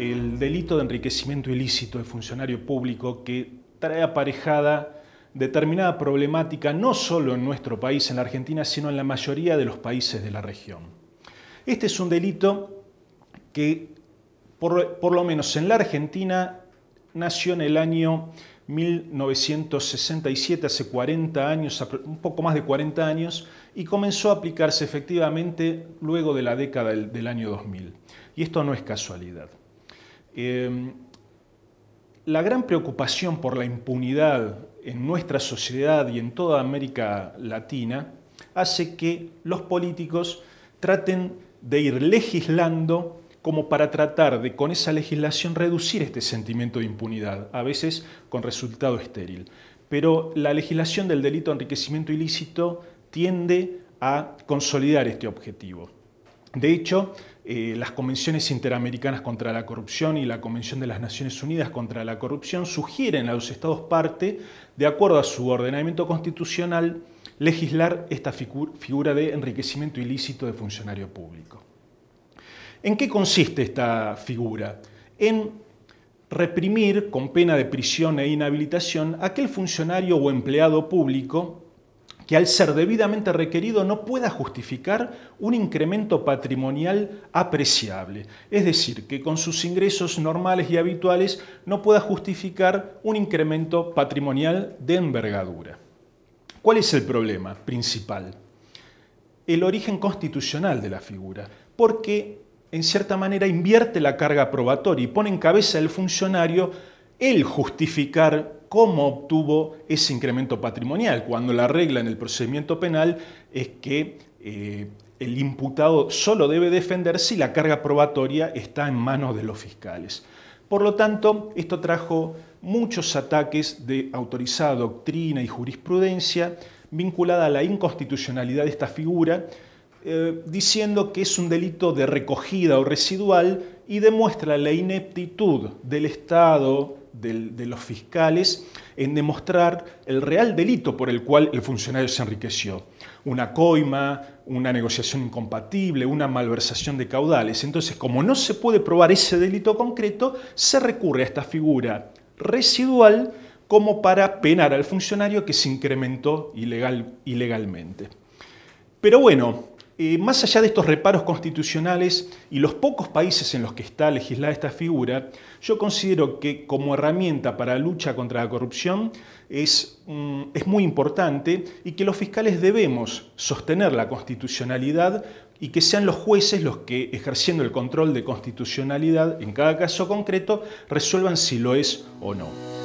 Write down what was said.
el delito de enriquecimiento ilícito de funcionario público que trae aparejada determinada problemática no solo en nuestro país, en la Argentina, sino en la mayoría de los países de la región. Este es un delito que, por, lo menos en la Argentina, nació en el año 1967, hace 40 años, un poco más de 40 años, y comenzó a aplicarse efectivamente luego de la década del año 2000. Y esto no es casualidad. Em, la gran preocupación por la impunidad en nuestra sociedad y en toda América Latina hace que los políticos traten de ir legislando como para tratar de con esa legislación reducir este sentimiento de impunidad, a veces con resultado estéril. Pero la legislación del delito de enriquecimiento ilícito tiende a consolidar este objetivo. De hecho, eh, las convenciones interamericanas contra la corrupción y la Convención de las Naciones Unidas contra la corrupción sugieren a los Estados parte, de acuerdo a su ordenamiento constitucional, legislar esta figura de enriquecimiento ilícito de funcionario público. ¿En qué consiste esta figura? En reprimir con pena de prisión e inhabilitación a aquel funcionario o empleado público que al ser debidamente requerido no pueda justificar un incremento patrimonial apreciable. Es decir, que con sus ingresos normales y habituales no pueda justificar un incremento patrimonial de envergadura. ¿Cuál es el problema principal? El origen constitucional de la figura, porque en cierta manera invierte la carga probatoria y pone en cabeza el funcionario el justificar cómo obtuvo ese incremento patrimonial, cuando la regla en el procedimiento penal es que eh, el imputado solo debe defender si la carga probatoria está en manos de los fiscales. Por lo tanto, esto trajo muchos ataques de autorizada doctrina y jurisprudencia vinculada a la inconstitucionalidad de esta figura, eh, diciendo que es un delito de recogida o residual y demuestra la ineptitud del Estado, de los fiscales, en demostrar el real delito por el cual el funcionario se enriqueció. Una coima, una negociación incompatible, una malversación de caudales. Entonces, como no se puede probar ese delito concreto, se recurre a esta figura residual como para penar al funcionario que se incrementó ilegalmente. Pero bueno, eh, más allá de estos reparos constitucionales y los pocos países en los que está legislada esta figura, yo considero que como herramienta para la lucha contra la corrupción mm, es muy importante y que los fiscales debemos sostener la constitucionalidad y que sean los jueces los que, ejerciendo el control de constitucionalidad en cada caso concreto, resuelvan si lo es o no.